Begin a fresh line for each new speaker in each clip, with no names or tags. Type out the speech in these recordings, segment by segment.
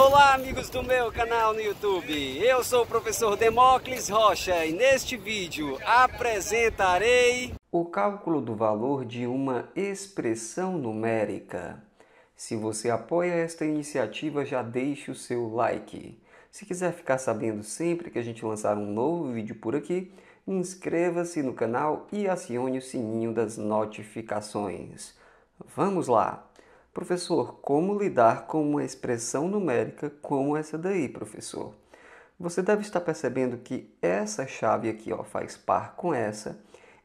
Olá, amigos do meu canal no YouTube. Eu sou o professor Demócles Rocha e neste vídeo apresentarei o cálculo do valor de uma expressão numérica. Se você apoia esta iniciativa, já deixe o seu like. Se quiser ficar sabendo sempre que a gente lançar um novo vídeo por aqui, inscreva-se no canal e acione o sininho das notificações. Vamos lá! Professor, como lidar com uma expressão numérica como essa daí, professor? Você deve estar percebendo que essa chave aqui ó, faz par com essa.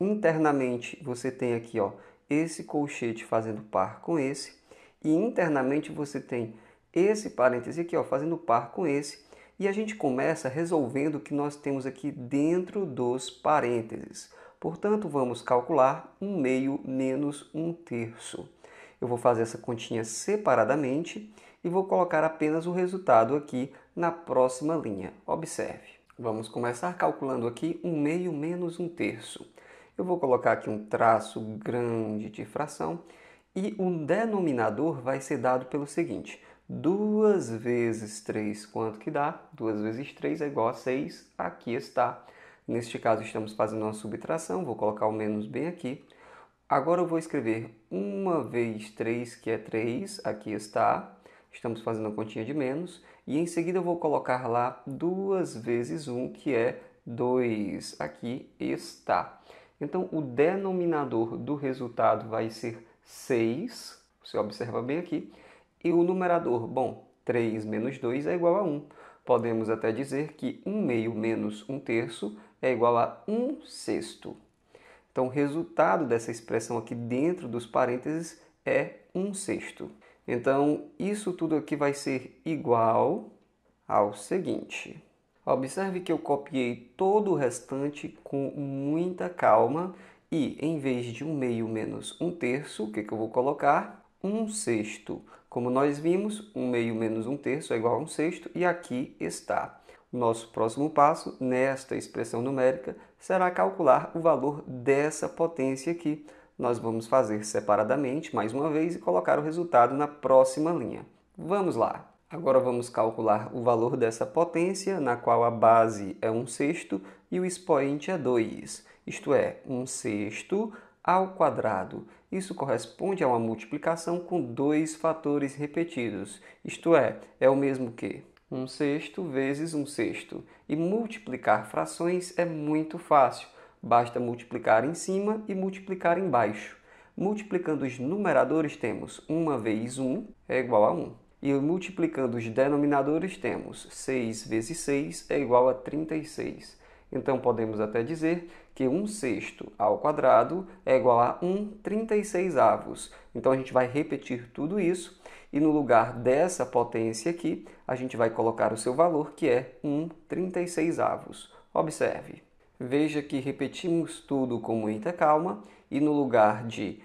Internamente você tem aqui ó, esse colchete fazendo par com esse. E internamente você tem esse parêntese aqui ó, fazendo par com esse. E a gente começa resolvendo o que nós temos aqui dentro dos parênteses. Portanto, vamos calcular um meio menos um terço. Eu vou fazer essa continha separadamente e vou colocar apenas o resultado aqui na próxima linha. Observe. Vamos começar calculando aqui um meio menos um terço. Eu vou colocar aqui um traço grande de fração e o denominador vai ser dado pelo seguinte. 2 vezes 3, quanto que dá? 2 vezes 3 é igual a 6, aqui está. Neste caso, estamos fazendo uma subtração, vou colocar o menos bem aqui. Agora eu vou escrever 1 vez 3, que é 3, aqui está. Estamos fazendo a continha de menos. E em seguida eu vou colocar lá 2 vezes 1, que é 2, aqui está. Então o denominador do resultado vai ser 6, você observa bem aqui. E o numerador, bom, 3 menos 2 é igual a 1. Podemos até dizer que 1 meio menos 1 terço é igual a 1 sexto. Então, o resultado dessa expressão aqui dentro dos parênteses é 1 sexto. Então, isso tudo aqui vai ser igual ao seguinte. Observe que eu copiei todo o restante com muita calma e, em vez de um meio menos um terço, o que, que eu vou colocar? Um sexto. Como nós vimos, um meio menos um terço é igual a um sexto e aqui está. O nosso próximo passo, nesta expressão numérica, será calcular o valor dessa potência aqui. Nós vamos fazer separadamente, mais uma vez, e colocar o resultado na próxima linha. Vamos lá! Agora vamos calcular o valor dessa potência, na qual a base é 1 sexto e o expoente é 2, isto é, 1 sexto ao quadrado. Isso corresponde a uma multiplicação com dois fatores repetidos, isto é, é o mesmo que 1 sexto vezes 1 sexto. E multiplicar frações é muito fácil. Basta multiplicar em cima e multiplicar embaixo. Multiplicando os numeradores, temos 1 vezes 1 é igual a 1. E multiplicando os denominadores, temos 6 vezes 6 é igual a 36. Então podemos até dizer que 1 sexto ao quadrado é igual a 1 36 avos. Então a gente vai repetir tudo isso e no lugar dessa potência aqui, a gente vai colocar o seu valor que é 1 36 avos. Observe. Veja que repetimos tudo com muita calma e no lugar de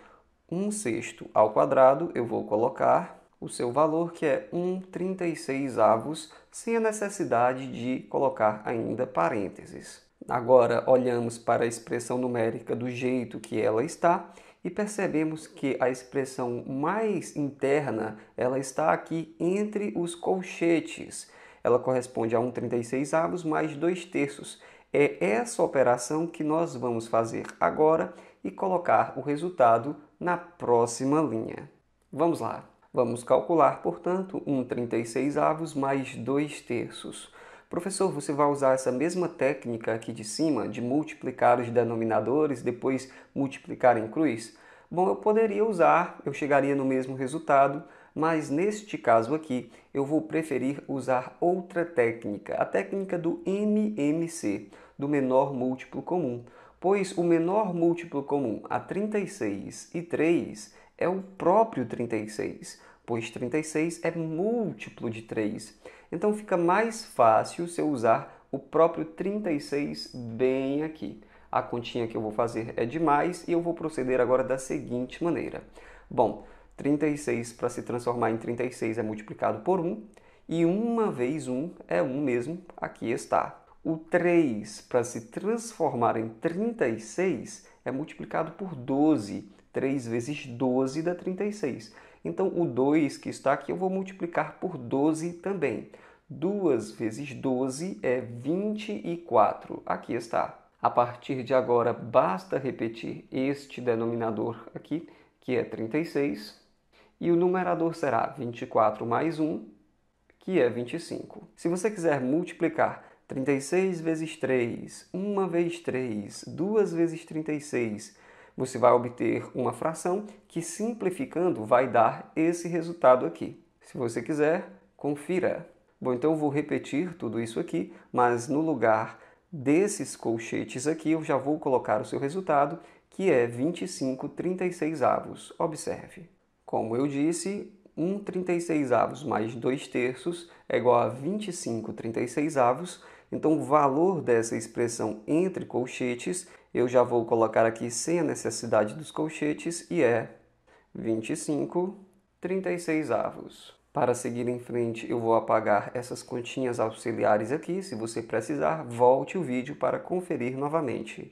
1 sexto ao quadrado eu vou colocar o seu valor, que é 1,36 avos, sem a necessidade de colocar ainda parênteses. Agora olhamos para a expressão numérica do jeito que ela está e percebemos que a expressão mais interna ela está aqui entre os colchetes. Ela corresponde a 1,36 avos mais 2 terços. É essa operação que nós vamos fazer agora e colocar o resultado na próxima linha. Vamos lá! Vamos calcular, portanto, 1 36 avos mais 2 terços. Professor, você vai usar essa mesma técnica aqui de cima, de multiplicar os denominadores, depois multiplicar em cruz? Bom, eu poderia usar, eu chegaria no mesmo resultado, mas neste caso aqui eu vou preferir usar outra técnica, a técnica do MMC, do menor múltiplo comum, pois o menor múltiplo comum a 36 e 3 é o próprio 36, pois 36 é múltiplo de 3. Então fica mais fácil se eu usar o próprio 36 bem aqui. A continha que eu vou fazer é demais e eu vou proceder agora da seguinte maneira. Bom, 36 para se transformar em 36 é multiplicado por 1 e uma vez 1 é 1 mesmo, aqui está. O 3 para se transformar em 36 é multiplicado por 12 3 vezes 12 dá 36. Então, o 2 que está aqui eu vou multiplicar por 12 também. 2 vezes 12 é 24. Aqui está. A partir de agora, basta repetir este denominador aqui, que é 36, e o numerador será 24 mais 1, que é 25. Se você quiser multiplicar 36 vezes 3, 1 vez 3, 2 vezes 36, você vai obter uma fração que, simplificando, vai dar esse resultado aqui. Se você quiser, confira. Bom, então eu vou repetir tudo isso aqui, mas no lugar desses colchetes aqui, eu já vou colocar o seu resultado, que é 25 36 avos. Observe. Como eu disse, 1 36 avos mais 2 terços é igual a 25 36 avos. Então, o valor dessa expressão entre colchetes eu já vou colocar aqui sem a necessidade dos colchetes e é 25, 36 avos. Para seguir em frente, eu vou apagar essas continhas auxiliares aqui. Se você precisar, volte o vídeo para conferir novamente.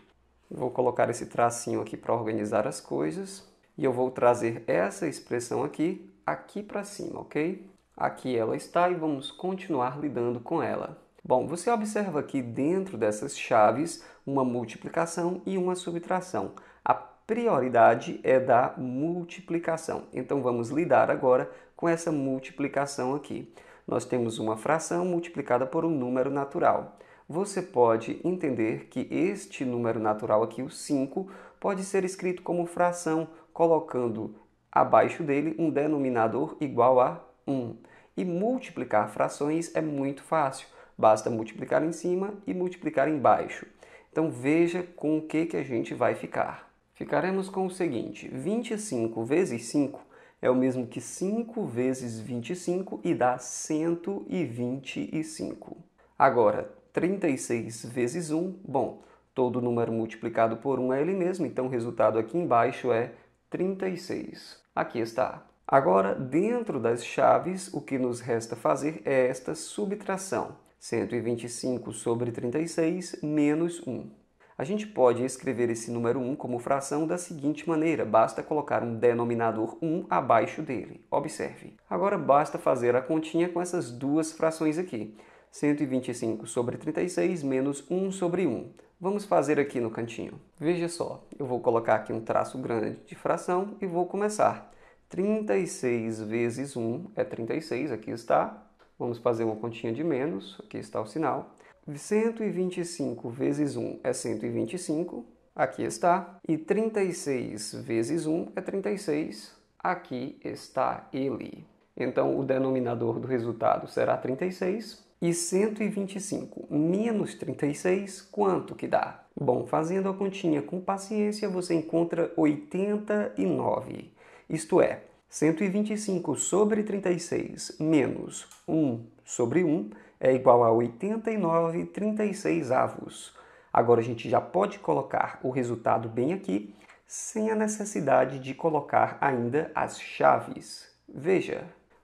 Vou colocar esse tracinho aqui para organizar as coisas. E eu vou trazer essa expressão aqui, aqui para cima, ok? Aqui ela está e vamos continuar lidando com ela. Bom, você observa aqui dentro dessas chaves uma multiplicação e uma subtração. A prioridade é da multiplicação. Então vamos lidar agora com essa multiplicação aqui. Nós temos uma fração multiplicada por um número natural. Você pode entender que este número natural aqui, o 5, pode ser escrito como fração, colocando abaixo dele um denominador igual a 1. E multiplicar frações é muito fácil. Basta multiplicar em cima e multiplicar embaixo. Então veja com o que, que a gente vai ficar. Ficaremos com o seguinte: 25 vezes 5 é o mesmo que 5 vezes 25 e dá 125. Agora, 36 vezes 1, bom, todo número multiplicado por 1 é ele mesmo, então o resultado aqui embaixo é 36. Aqui está. Agora, dentro das chaves, o que nos resta fazer é esta subtração. 125 sobre 36 menos 1. A gente pode escrever esse número 1 como fração da seguinte maneira, basta colocar um denominador 1 abaixo dele. Observe. Agora basta fazer a continha com essas duas frações aqui. 125 sobre 36 menos 1 sobre 1. Vamos fazer aqui no cantinho. Veja só, eu vou colocar aqui um traço grande de fração e vou começar. 36 vezes 1 é 36, aqui está, Vamos fazer uma continha de menos, aqui está o sinal. 125 vezes 1 é 125, aqui está. E 36 vezes 1 é 36, aqui está ele. Então, o denominador do resultado será 36. E 125 menos 36, quanto que dá? Bom, fazendo a continha com paciência, você encontra 89. Isto é, 125 sobre 36 menos 1 sobre 1 é igual a 89 36 avos. Agora a gente já pode colocar o resultado bem aqui, sem a necessidade de colocar ainda as chaves. Veja,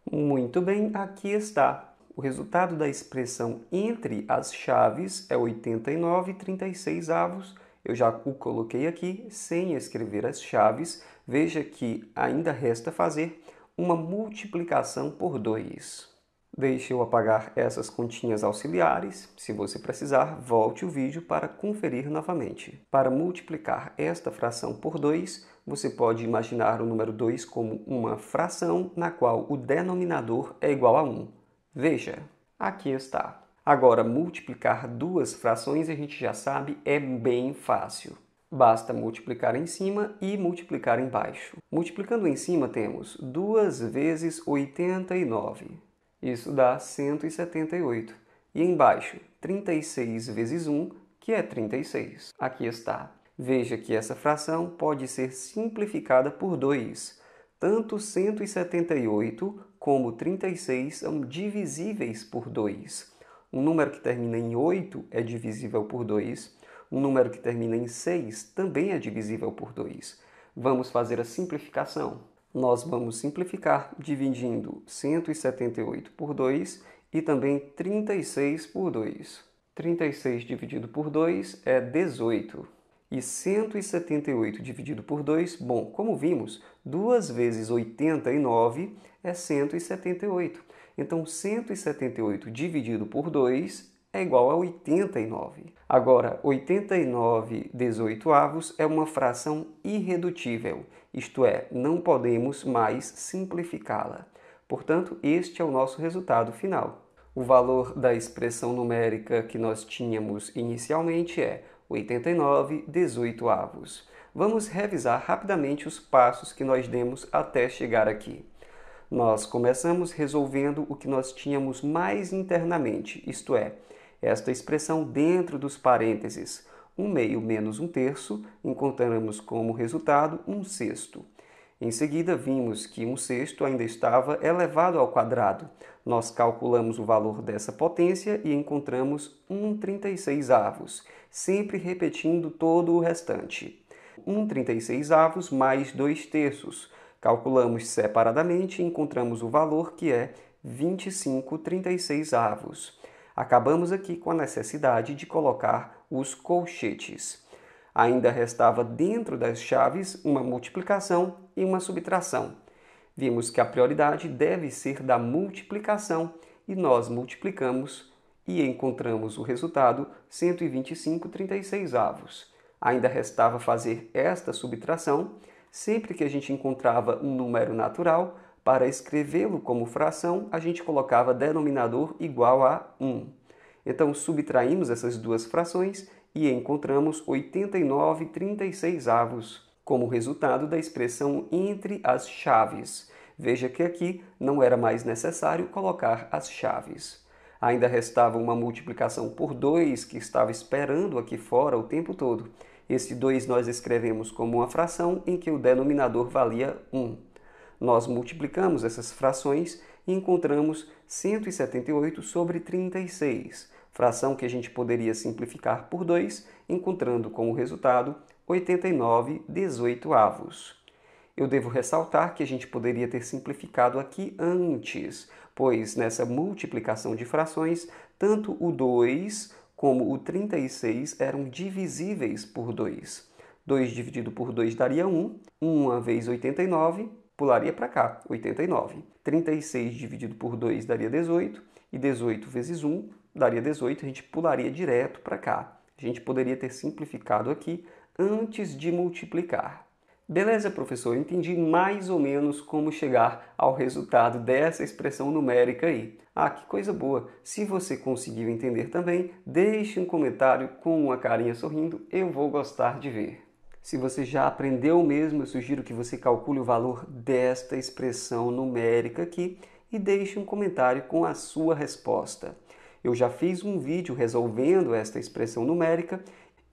muito bem, aqui está. O resultado da expressão entre as chaves é 89 36 avos eu já o coloquei aqui sem escrever as chaves. Veja que ainda resta fazer uma multiplicação por 2. Deixe eu apagar essas continhas auxiliares. Se você precisar, volte o vídeo para conferir novamente. Para multiplicar esta fração por 2, você pode imaginar o número 2 como uma fração na qual o denominador é igual a 1. Veja, aqui está. Agora, multiplicar duas frações, a gente já sabe, é bem fácil. Basta multiplicar em cima e multiplicar embaixo. Multiplicando em cima, temos 2 vezes 89. Isso dá 178. E embaixo, 36 vezes 1, que é 36. Aqui está. Veja que essa fração pode ser simplificada por 2. Tanto 178 como 36 são divisíveis por 2. Um número que termina em 8 é divisível por 2. Um número que termina em 6 também é divisível por 2. Vamos fazer a simplificação. Nós vamos simplificar dividindo 178 por 2 e também 36 por 2. 36 dividido por 2 é 18. E 178 dividido por 2, bom, como vimos, 2 vezes 89 é 178. Então, 178 dividido por 2 é igual a 89. Agora, 89 avos é uma fração irredutível, isto é, não podemos mais simplificá-la. Portanto, este é o nosso resultado final. O valor da expressão numérica que nós tínhamos inicialmente é 89 avos. Vamos revisar rapidamente os passos que nós demos até chegar aqui. Nós começamos resolvendo o que nós tínhamos mais internamente, isto é, esta expressão dentro dos parênteses, um meio menos um terço, encontramos como resultado um sexto. Em seguida, vimos que um sexto ainda estava elevado ao quadrado. Nós calculamos o valor dessa potência e encontramos 1 36 avos, sempre repetindo todo o restante. 1 36 avos mais 2 terços, Calculamos separadamente e encontramos o valor que é 25,36 avos. Acabamos aqui com a necessidade de colocar os colchetes. Ainda restava dentro das chaves uma multiplicação e uma subtração. Vimos que a prioridade deve ser da multiplicação e nós multiplicamos e encontramos o resultado 125,36 avos. Ainda restava fazer esta subtração Sempre que a gente encontrava um número natural, para escrevê-lo como fração, a gente colocava denominador igual a 1. Então, subtraímos essas duas frações e encontramos 89 36 avos como resultado da expressão entre as chaves. Veja que aqui não era mais necessário colocar as chaves. Ainda restava uma multiplicação por 2 que estava esperando aqui fora o tempo todo. Esse 2 nós escrevemos como uma fração em que o denominador valia 1. Nós multiplicamos essas frações e encontramos 178 sobre 36, fração que a gente poderia simplificar por 2, encontrando como resultado 89 18 avos. Eu devo ressaltar que a gente poderia ter simplificado aqui antes, pois nessa multiplicação de frações, tanto o 2 como o 36 eram divisíveis por 2. 2 dividido por 2 daria 1, 1 vezes 89, pularia para cá, 89. 36 dividido por 2 daria 18, e 18 vezes 1 daria 18, a gente pularia direto para cá. A gente poderia ter simplificado aqui antes de multiplicar. Beleza, professor, entendi mais ou menos como chegar ao resultado dessa expressão numérica aí. Ah, que coisa boa! Se você conseguiu entender também, deixe um comentário com uma carinha sorrindo, eu vou gostar de ver. Se você já aprendeu mesmo, eu sugiro que você calcule o valor desta expressão numérica aqui e deixe um comentário com a sua resposta. Eu já fiz um vídeo resolvendo esta expressão numérica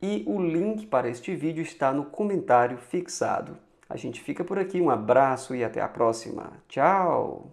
e o link para este vídeo está no comentário fixado. A gente fica por aqui, um abraço e até a próxima. Tchau!